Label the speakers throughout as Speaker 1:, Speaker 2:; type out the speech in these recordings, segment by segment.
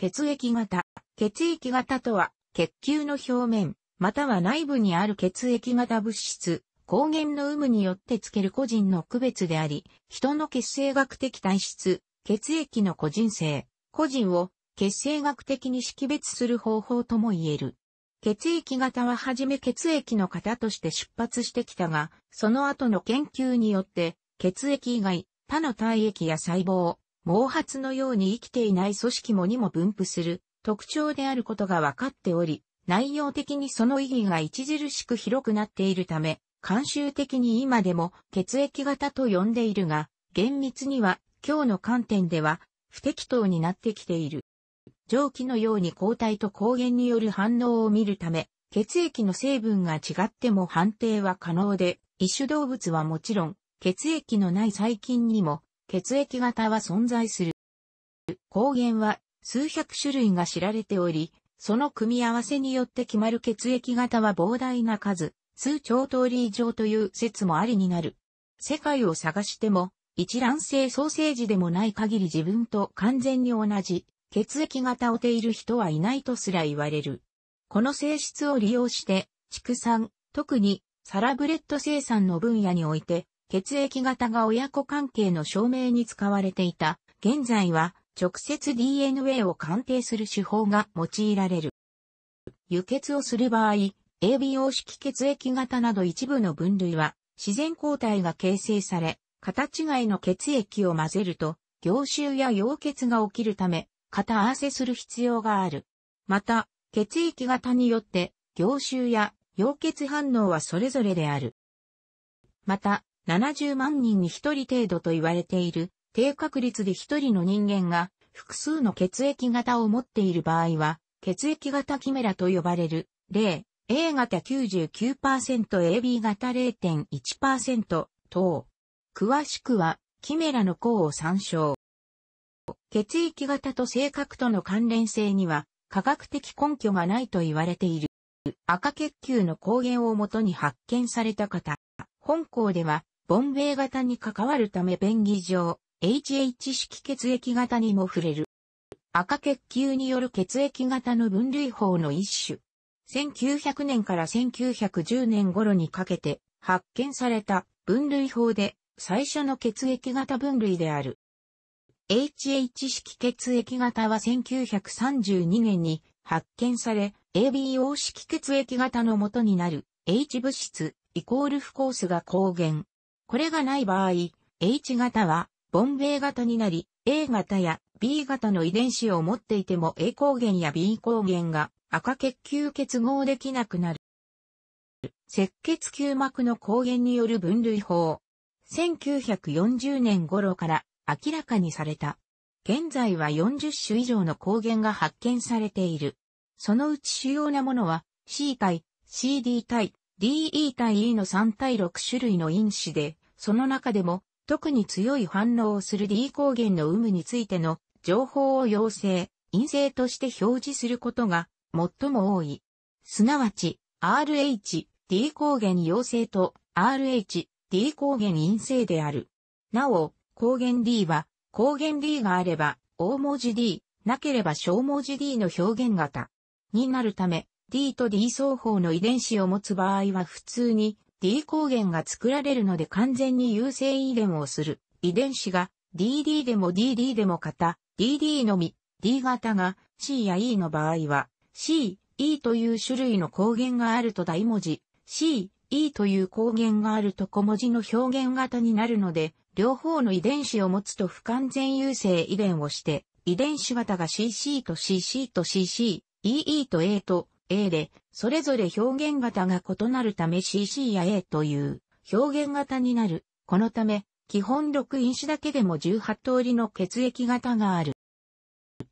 Speaker 1: 血液型。血液型とは、血球の表面、または内部にある血液型物質、抗原の有無によってつける個人の区別であり、人の血清学的体質、血液の個人性、個人を血清学的に識別する方法とも言える。血液型ははじめ血液の型として出発してきたが、その後の研究によって、血液以外、他の体液や細胞、毛髪のように生きていない組織もにも分布する特徴であることが分かっており、内容的にその意義が著しく広くなっているため、慣習的に今でも血液型と呼んでいるが、厳密には今日の観点では不適当になってきている。蒸気のように抗体と抗原による反応を見るため、血液の成分が違っても判定は可能で、一種動物はもちろん、血液のない細菌にも血液型は存在する。抗原は数百種類が知られており、その組み合わせによって決まる血液型は膨大な数、数兆通り以上という説もありになる。世界を探しても、一卵性ソーセージでもない限り自分と完全に同じ血液型をている人はいないとすら言われる。この性質を利用して、畜産、特にサラブレッド生産の分野において、血液型が親子関係の証明に使われていた。現在は直接 DNA を鑑定する手法が用いられる。輸血をする場合、ABO 式血液型など一部の分類は自然抗体が形成され、形外の血液を混ぜると、凝集や溶血が起きるため、型合わせする必要がある。また、血液型によって、凝集や溶血反応はそれぞれである。また、70万人に1人程度と言われている、低確率で1人の人間が複数の血液型を持っている場合は、血液型キメラと呼ばれる、例、A 型 99%AB 型0.1%等。詳しくは、キメラの項を参照。血液型と性格との関連性には、科学的根拠がないと言われている。赤血球の抗原をもとに発見された方。本校では、ボンベイ型に関わるため便宜上、HH 式血液型にも触れる。赤血球による血液型の分類法の一種。1900年から1910年頃にかけて発見された分類法で最初の血液型分類である。HH 式血液型は1932年に発見され、ABO 式血液型の元になる H 物質イコールフコースが抗原これがない場合、H 型は、ボンベイ型になり、A 型や B 型の遺伝子を持っていても A 抗原や B 抗原が赤血球結合できなくなる。赤血球膜の抗原による分類法。1940年頃から明らかにされた。現在は40種以上の抗原が発見されている。そのうち主要なものは C 対 CD 対 DE 対 E の3対6種類の因子で、その中でも、特に強い反応をする D 抗原の有無についての情報を陽性、陰性として表示することが最も多い。すなわち、RH、D 抗原陽性と RH、D 抗原陰性である。なお、抗原 D は、抗原 D があれば、大文字 D、なければ小文字 D の表現型になるため、D と D 双方の遺伝子を持つ場合は普通に D 抗原が作られるので完全に優性遺伝をする遺伝子が DD でも DD でも型 DD のみ D 型が C や E の場合は C、E という種類の抗原があると大文字 C、E という抗原があると小文字の表現型になるので両方の遺伝子を持つと不完全優性遺伝をして遺伝子型が CC と CC と CC、EE と A と A でそれぞれ表現型が異なるため CC や A という表現型になる。このため、基本6因子だけでも18通りの血液型がある。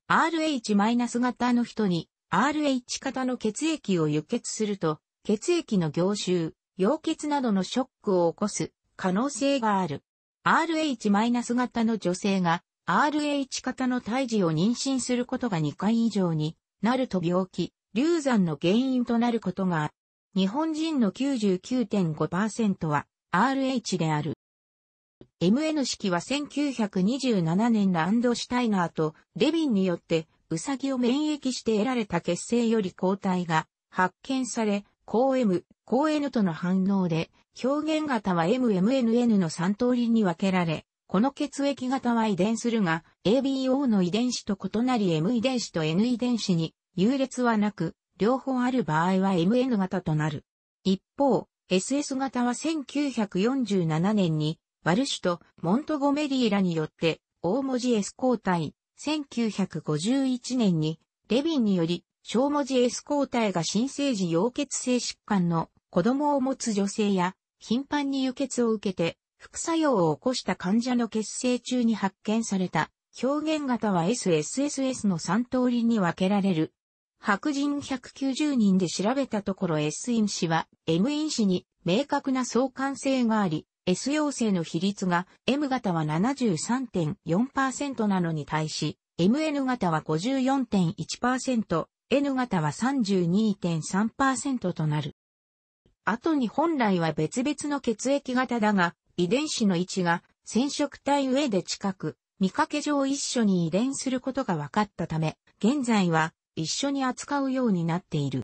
Speaker 1: RH- 型の人に RH 型の血液を輸血すると、血液の凝集、溶血などのショックを起こす可能性がある。RH- 型の女性が RH 型の胎児を妊娠することが2回以上になると病気、流産の原因となることがある。日本人の99.5%は RH である。MN 式は1927年ランドシュタイナーとレビンによってウサギを免疫して得られた血清より抗体が発見され、抗 M、抗 N との反応で表現型は MMNN の3通りに分けられ、この血液型は遺伝するが、ABO の遺伝子と異なり M 遺伝子と N 遺伝子に優劣はなく、両方ある場合は MN 型となる。一方、SS 型は1947年に、ワルシュとモントゴメリーらによって、大文字 S 交代、1951年に、レビンにより、小文字 S 交代が新生児溶血性疾患の子供を持つ女性や、頻繁に輸血を受けて、副作用を起こした患者の血清中に発見された、表現型は SSSS の3通りに分けられる、白人190人で調べたところ S 因子は M 因子に明確な相関性があり、S 陽性の比率が M 型は73.4%なのに対し、MN 型は54.1%、N 型は32.3%となる。後に本来は別々の血液型だが、遺伝子の位置が染色体上で近く、見かけ上一緒に遺伝することが分かったため、現在は一緒に扱うようになっている。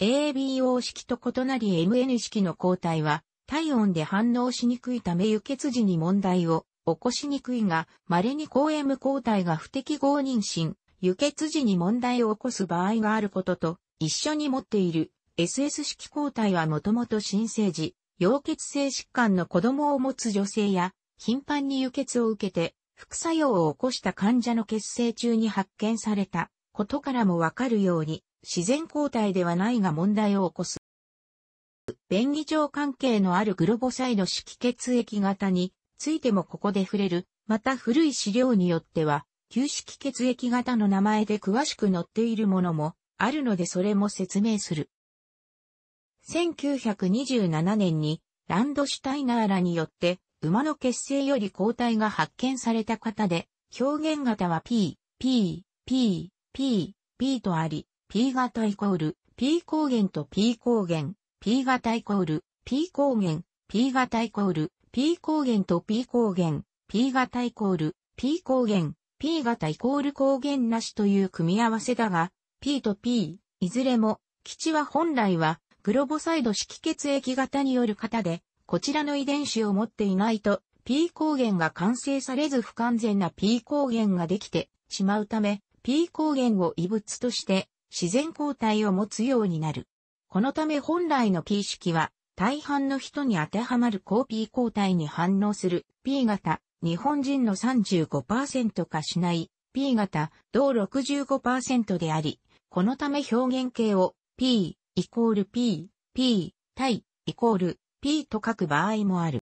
Speaker 1: ABO 式と異なり MN 式の抗体は体温で反応しにくいため輸血時に問題を起こしにくいが、稀に抗 M 抗体が不適合妊娠、輸血時に問題を起こす場合があることと、一緒に持っている SS 式抗体はもともと新生児、溶血性疾患の子供を持つ女性や、頻繁に輸血を受けて、副作用を起こした患者の血清中に発見されたことからもわかるように、自然交代ではないが問題を起こす。便宜上関係のあるグロボサイド式血液型についてもここで触れる、また古い資料によっては、旧式血液型の名前で詳しく載っているものもあるのでそれも説明する。1927年にランドシュタイナーらによって馬の血清より抗体が発見された方で表現型は P、P、P、P、P とあり、P 型イコール、P 抗原と P 抗原、P 型イコール、P 抗原、P 型イコール、P 抗原と P 抗原、P 型イコール、P 抗原、P 型イコール抗原なしという組み合わせだが、P と P、いずれも、基地は本来は、グロボサイド式血液型による型で、こちらの遺伝子を持っていないと、P 抗原が完成されず不完全な P 抗原ができてしまうため、P 抗原を異物として自然抗体を持つようになる。このため本来の P 式は大半の人に当てはまる高 P 抗体に反応する P 型、日本人の35%かしない P 型、同65%であり、このため表現形を P イコール P、P 対イコール P と書く場合もある。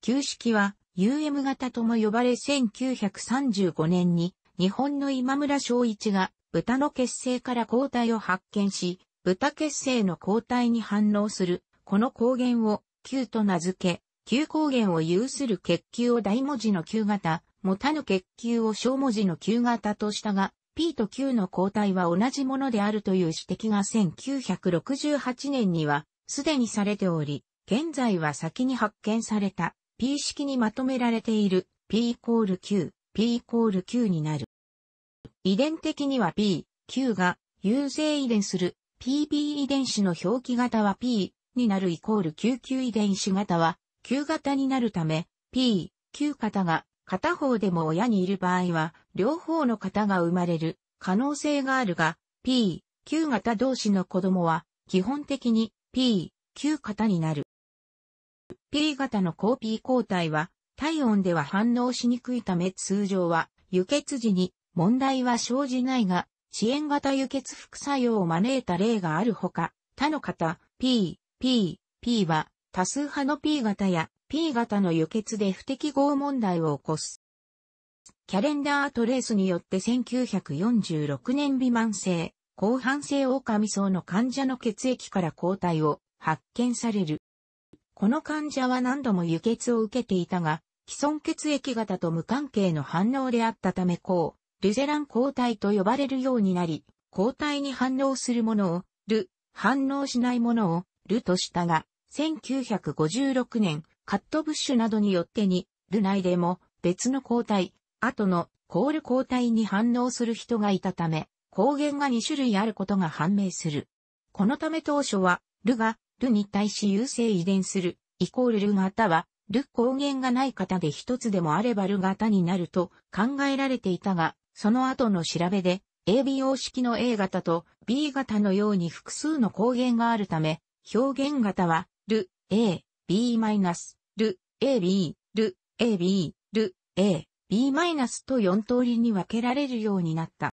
Speaker 1: 旧式は UM 型とも呼ばれ1935年に日本の今村昭一が豚の血清から抗体を発見し、豚血清の抗体に反応する、この抗原を Q と名付け、Q 抗原を有する血球を大文字の Q 型、もたぬ血球を小文字の Q 型としたが、P と Q の抗体は同じものであるという指摘が1968年にはすでにされており、現在は先に発見された P 式にまとめられている P イコール Q P イコール Q になる。遺伝的には P、Q が有性遺伝する p p 遺伝子の表記型は P になるイコール QQ 遺伝子型は Q 型になるため P、Q 型が片方でも親にいる場合は両方の型が生まれる可能性があるが P、Q 型同士の子供は基本的に P、Q 型になる。P 型の抗 P 抗体は体温では反応しにくいため通常は輸血時に問題は生じないが、遅延型輸血副作用を招いた例があるほか、他の方、P、P、P は多数派の P 型や P 型の輸血で不適合問題を起こす。キャレンダートレースによって1946年未満性、後半性オオカミ層の患者の血液から抗体を発見される。この患者は何度も輸血を受けていたが、既存血液型と無関係の反応であったためこう、ルゼラン抗体と呼ばれるようになり、抗体に反応するものを、ル、反応しないものを、ルとしたが、1956年、カットブッシュなどによってに、ル内でも別の抗体、後のコール抗体に反応する人がいたため、抗原が2種類あることが判明する。このため当初は、ルがルに対し優性遺伝する、イコールル型は、ル抗原がない方で一つでもあればル型になると考えられていたが、その後の調べで、ABO 式の A 型と B 型のように複数の抗原があるため、表現型は、ル、A、B-、ル、AB、マイナス、ル、AB、ル、A、B- と4通りに分けられるようになった。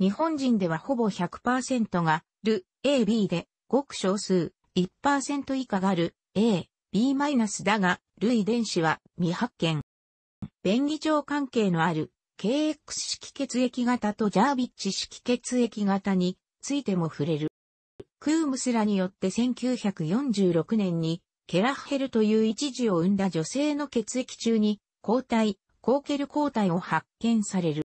Speaker 1: 日本人ではほぼ100%が、ル、AB で、ごく少数、1%以下がある A、B- だが、類遺伝子は未発見。便宜上関係のある KX 式血液型とジャービッチ式血液型についても触れる。クームスラによって1946年にケラッヘルという一時を生んだ女性の血液中に抗体、コーケル抗体を発見される。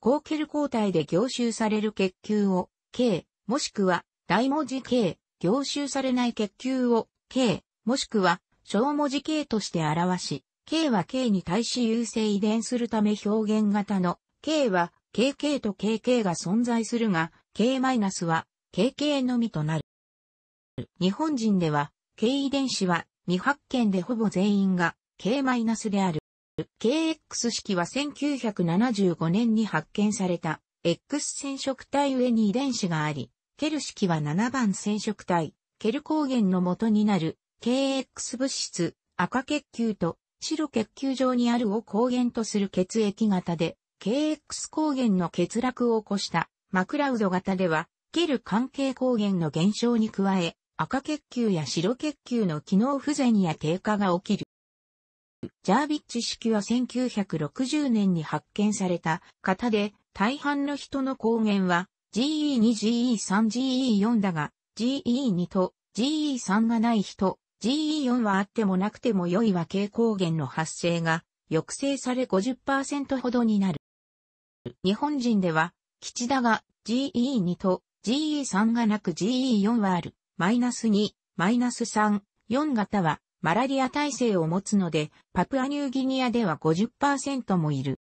Speaker 1: コーケル抗体で凝集される血球を K もしくは大文字 K 凝集されない血球を K、もしくは小文字 K として表し、K は K に対し優性遺伝するため表現型の K は KK と KK が存在するが、K- は KK のみとなる。日本人では、K 遺伝子は未発見でほぼ全員が K- である。KX 式は1975年に発見された X 染色体上に遺伝子があり、ケル式は7番染色体、ケル抗原の元になる KX 物質、赤血球と白血球上にあるを抗原とする血液型で、KX 抗原の欠落を起こしたマクラウド型では、ケル関係抗原の減少に加え、赤血球や白血球の機能不全や低下が起きる。ジャービッチ式は1960年に発見された型で、大半の人の抗原は GE2、GE3、GE4 だが、GE2 と GE3 がない人、GE4 はあってもなくても良い和系抗原の発生が抑制され50%ほどになる。日本人では、基地だが GE2 と GE3 がなく GE4 はある。マイナス2、マイナス3、4型はマラリア耐性を持つので、パプアニューギニアでは50%もいる。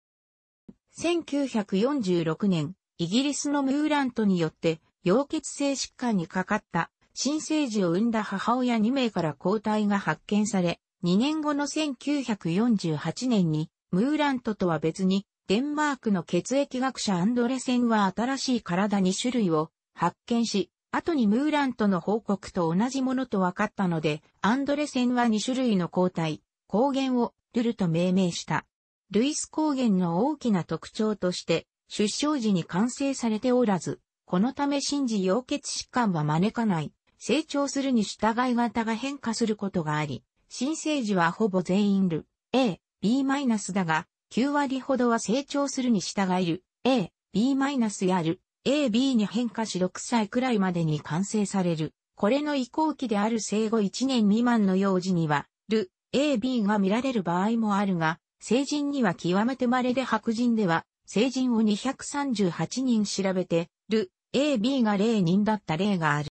Speaker 1: 1946年、イギリスのムーラントによって、溶血性疾患にかかった、新生児を産んだ母親2名から抗体が発見され、2年後の1948年に、ムーラントとは別に、デンマークの血液学者アンドレセンは新しい体2種類を発見し、後にムーラントの報告と同じものと分かったので、アンドレセンは2種類の抗体、抗原をルルと命名した。ルイス抗原の大きな特徴として、出生時に完成されておらず、このため心事溶血疾患は招かない、成長するに従い型が変化することがあり、新生児はほぼ全員る A、B- マイナスだが、9割ほどは成長するに従いる A、B- マイナスやる A、B に変化し6歳くらいまでに完成される。これの移行期である生後1年未満の幼児には、る A、B が見られる場合もあるが、成人には極めて稀で白人では成人を238人調べて、る、AB が0人だった例がある。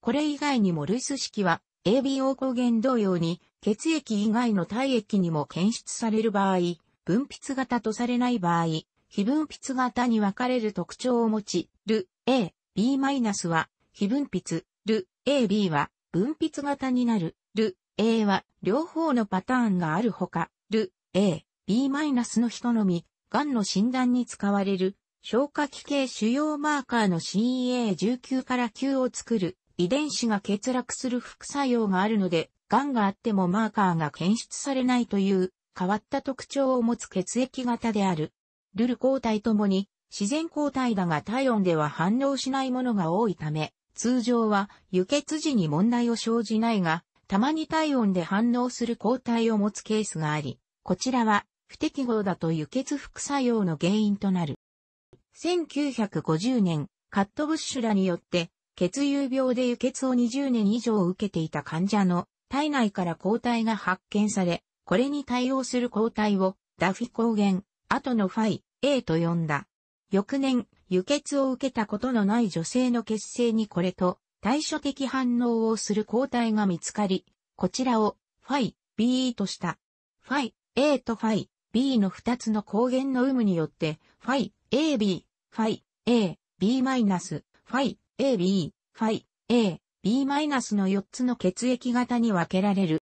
Speaker 1: これ以外にも類数式は ABO 抗原同様に血液以外の体液にも検出される場合、分泌型とされない場合、非分泌型に分かれる特徴を持ち、る A、B- は非分泌、る A、B は分泌型になる、る A は両方のパターンがあるほか、る A、B- の人のみ癌の診断に使われる消化器系腫瘍マーカーの CEA19 から9を作る遺伝子が欠落する副作用があるので、癌があってもマーカーが検出されないという変わった特徴を持つ血液型である。ルル抗体ともに自然抗体だが体温では反応しないものが多いため、通常は輸血時に問題を生じないが、たまに体温で反応する抗体を持つケースがあり、こちらは不適合だと輸血副作用の原因となる。1950年、カットブッシュらによって、血友病で輸血を20年以上受けていた患者の体内から抗体が発見され、これに対応する抗体をダフィ抗原、後のファイ、A と呼んだ。翌年、輸血を受けたことのない女性の血清にこれと対処的反応をする抗体が見つかり、こちらをファイ、B とした。ファイ、A とファイ、B の2つの抗原の有無によって、ファイ、AB、ファイ、A、B マイナス、ファイ、AB、ファイ、A、B マイナスの4つの血液型に分けられる。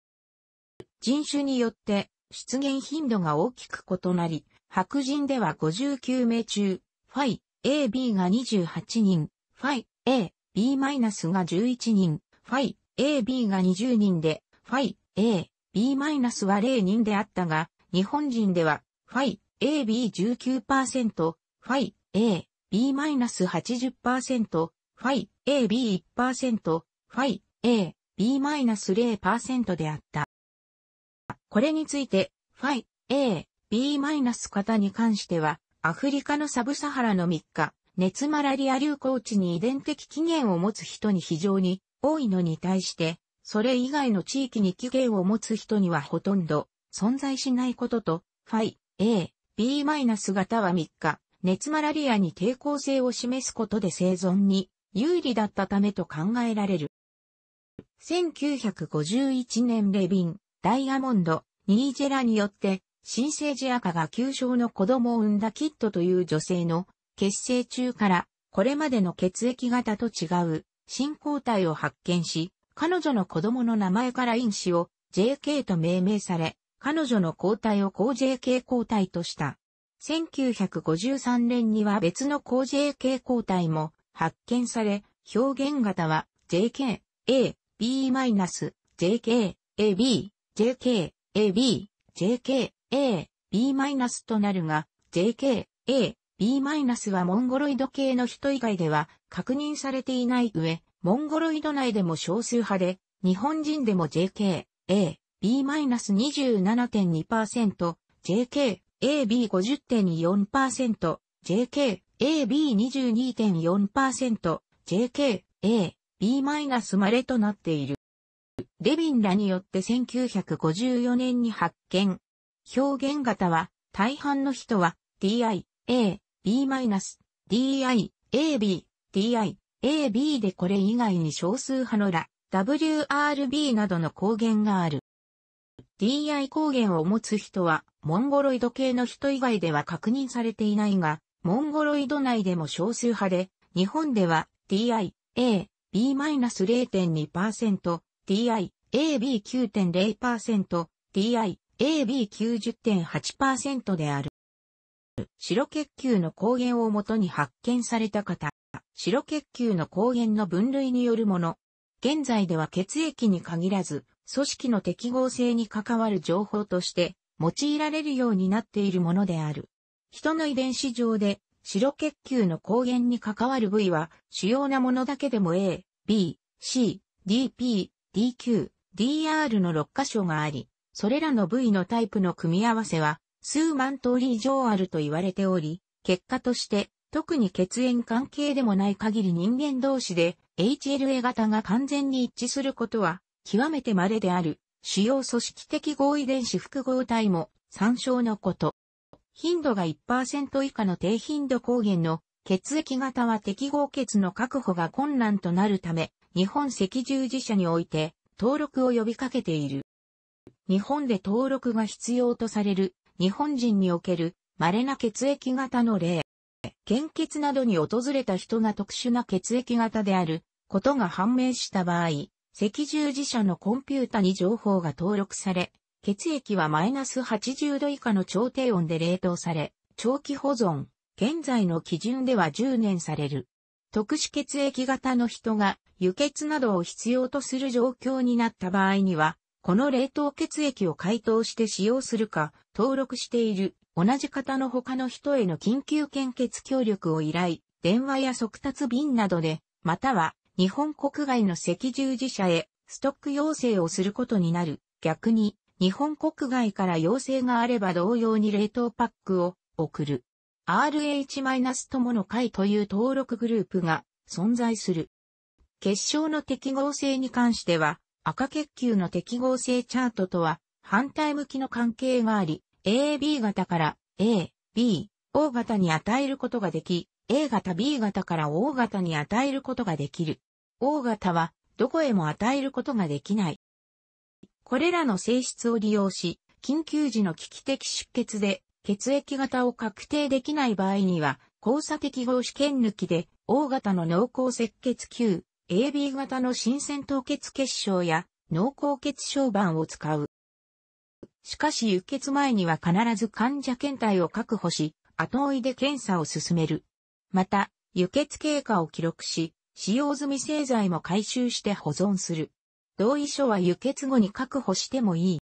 Speaker 1: 人種によって、出現頻度が大きく異なり、白人では59名中、ファイ、AB が28人、ファイ、A、B マイナスが11人、ファイ、AB が20人で、ファイ、A、B マイナスは0人であったが、日本人では、ファイ、AB19%、ファイ、A、B-80%、ファイ、AB1%、ファイ、A、B-0% であった。これについて、ファイ、A、B- 型に関しては、アフリカのサブサハラの3日、熱マラリア流行地に遺伝的起源を持つ人に非常に多いのに対して、それ以外の地域に起源を持つ人にはほとんど存在しないことと、ファイ、A、B- マイナス型は3日、熱マラリアに抵抗性を示すことで生存に有利だったためと考えられる。1951年レビン、ダイヤモンド、ニージェラによって、新生児赤が急症の子供を産んだキットという女性の血清中から、これまでの血液型と違う新抗体を発見し、彼女の子供の名前から因子を JK と命名され、彼女の交代を抗 JK 交代とした。1953年には別の抗 JK 交代も発見され、表現型は JK、A、B-、JK、AB、JK、AB、JK、A、B- となるが、JK、A、B- はモンゴロイド系の人以外では確認されていない上、モンゴロイド内でも少数派で、日本人でも JK、A、B-27.2%、JK、AB50.4%、JK、AB22.4%、JK、A、B- まれとなっている。レビンらによって1954年に発見。表現型は、大半の人は、DI、A、B-、DI、AB、DI、AB でこれ以外に少数派のら、WRB などの光源がある。DI 抗原を持つ人は、モンゴロイド系の人以外では確認されていないが、モンゴロイド内でも少数派で、日本では DI、A、B-0.2%、DI、A、B9.0%、DI、A、B90.8% である。白血球の抗原をもとに発見された方、白血球の抗原の分類によるもの。現在では血液に限らず、組織の適合性に関わる情報として用いられるようになっているものである。人の遺伝子上で白血球の抗原に関わる部位は主要なものだけでも A、B、C、DP、DQ、DR の6箇所があり、それらの部位のタイプの組み合わせは数万通り以上あると言われており、結果として特に血縁関係でもない限り人間同士で HLA 型が完全に一致することは極めて稀である、主要組織的合遺伝子複合体も参照のこと。頻度が1%以下の低頻度抗原の血液型は適合血の確保が困難となるため、日本赤十字社において登録を呼びかけている。日本で登録が必要とされる日本人における稀な血液型の例。献血などに訪れた人が特殊な血液型であることが判明した場合、赤十字社のコンピュータに情報が登録され、血液はマイナス80度以下の超低温で冷凍され、長期保存、現在の基準では10年される。特殊血液型の人が輸血などを必要とする状況になった場合には、この冷凍血液を解凍して使用するか、登録している同じ型の他の人への緊急献血協力を依頼、電話や速達便などで、または日本国外の赤十字社へストック要請をすることになる。逆に、日本国外から要請があれば同様に冷凍パックを送る。RH- 友の会という登録グループが存在する。結晶の適合性に関しては、赤血球の適合性チャートとは反対向きの関係があり、AB 型から A、B、O 型に与えることができ、A 型 B 型から O 型に与えることができる。O 型はどこへも与えることができない。これらの性質を利用し、緊急時の危機的出血で血液型を確定できない場合には、交差適合試験抜きで O 型の濃厚赤血球、AB 型の新鮮凍結結晶や濃厚血小板を使う。しかし輸血前には必ず患者検体を確保し、後追いで検査を進める。また、輸血経過を記録し、使用済み製剤も回収して保存する。同意書は輸血後に確保してもいい。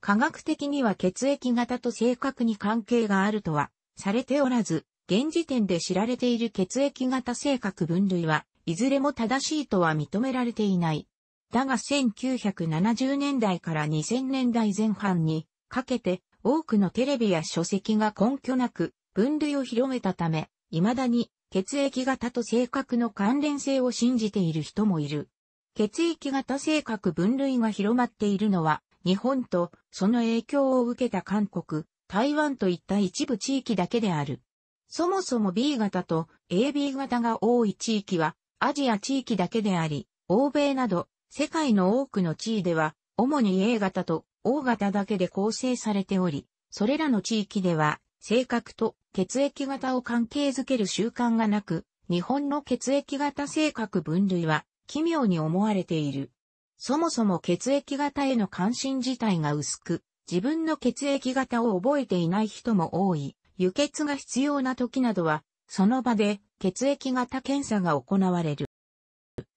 Speaker 1: 科学的には血液型と性格に関係があるとは、されておらず、現時点で知られている血液型性格分類は、いずれも正しいとは認められていない。だが1970年代から2000年代前半にかけて多くのテレビや書籍が根拠なく分類を広めたため、未だに血液型と性格の関連性を信じている人もいる。血液型性格分類が広まっているのは、日本とその影響を受けた韓国、台湾といった一部地域だけである。そもそも B 型と AB 型が多い地域はアジア地域だけであり、欧米など世界の多くの地位では主に A 型と O 型だけで構成されており、それらの地域では性格と血液型を関係づける習慣がなく、日本の血液型性格分類は奇妙に思われている。そもそも血液型への関心自体が薄く、自分の血液型を覚えていない人も多い、輸血が必要な時などは、その場で血液型検査が行われる。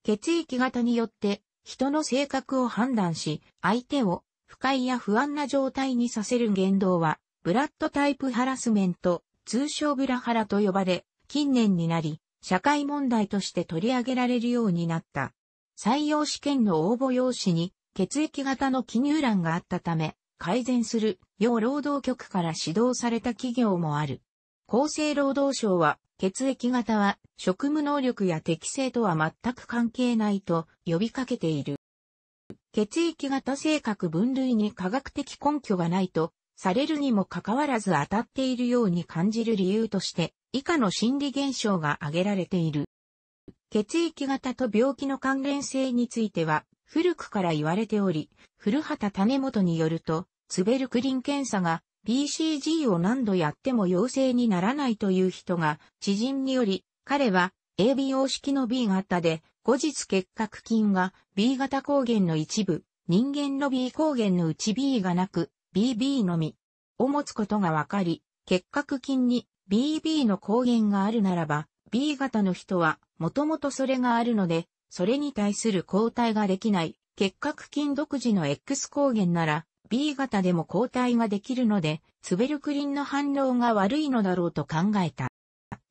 Speaker 1: 血液型によって人の性格を判断し、相手を不快や不安な状態にさせる言動は、ブラッドタイプハラスメント通称ブラハラと呼ばれ、近年になり、社会問題として取り上げられるようになった。採用試験の応募用紙に血液型の記入欄があったため、改善する要労働局から指導された企業もある。厚生労働省は、血液型は職務能力や適性とは全く関係ないと呼びかけている。血液型性格分類に科学的根拠がないとされるにもかかわらず当たっているように感じる理由として、以下の心理現象が挙げられている。血液型と病気の関連性については、古くから言われており、古畑種元によると、ツベルクリン検査が BCG を何度やっても陽性にならないという人が、知人により、彼は ABO 式の B 型で、後日結核菌が B 型抗原の一部、人間の B 抗原のうち B がなく、BB のみを持つことが分かり、結核菌に BB の抗原があるならば、B 型の人はもともとそれがあるので、それに対する抗体ができない結核菌独自の X 抗原なら B 型でも抗体ができるので、ツベルクリンの反応が悪いのだろうと考えた。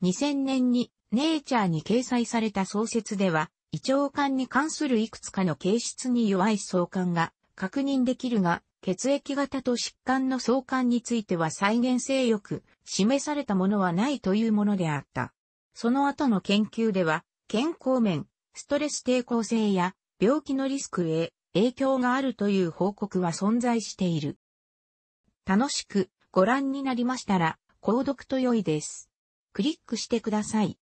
Speaker 1: 2000年にネイチャーに掲載された創設では、胃腸管に関するいくつかの形質に弱い相関が確認できるが、血液型と疾患の相関については再現性よく示されたものはないというものであった。その後の研究では、健康面、ストレス抵抗性や病気のリスクへ影響があるという報告は存在している。楽しくご覧になりましたら、購読と良いです。クリックしてください。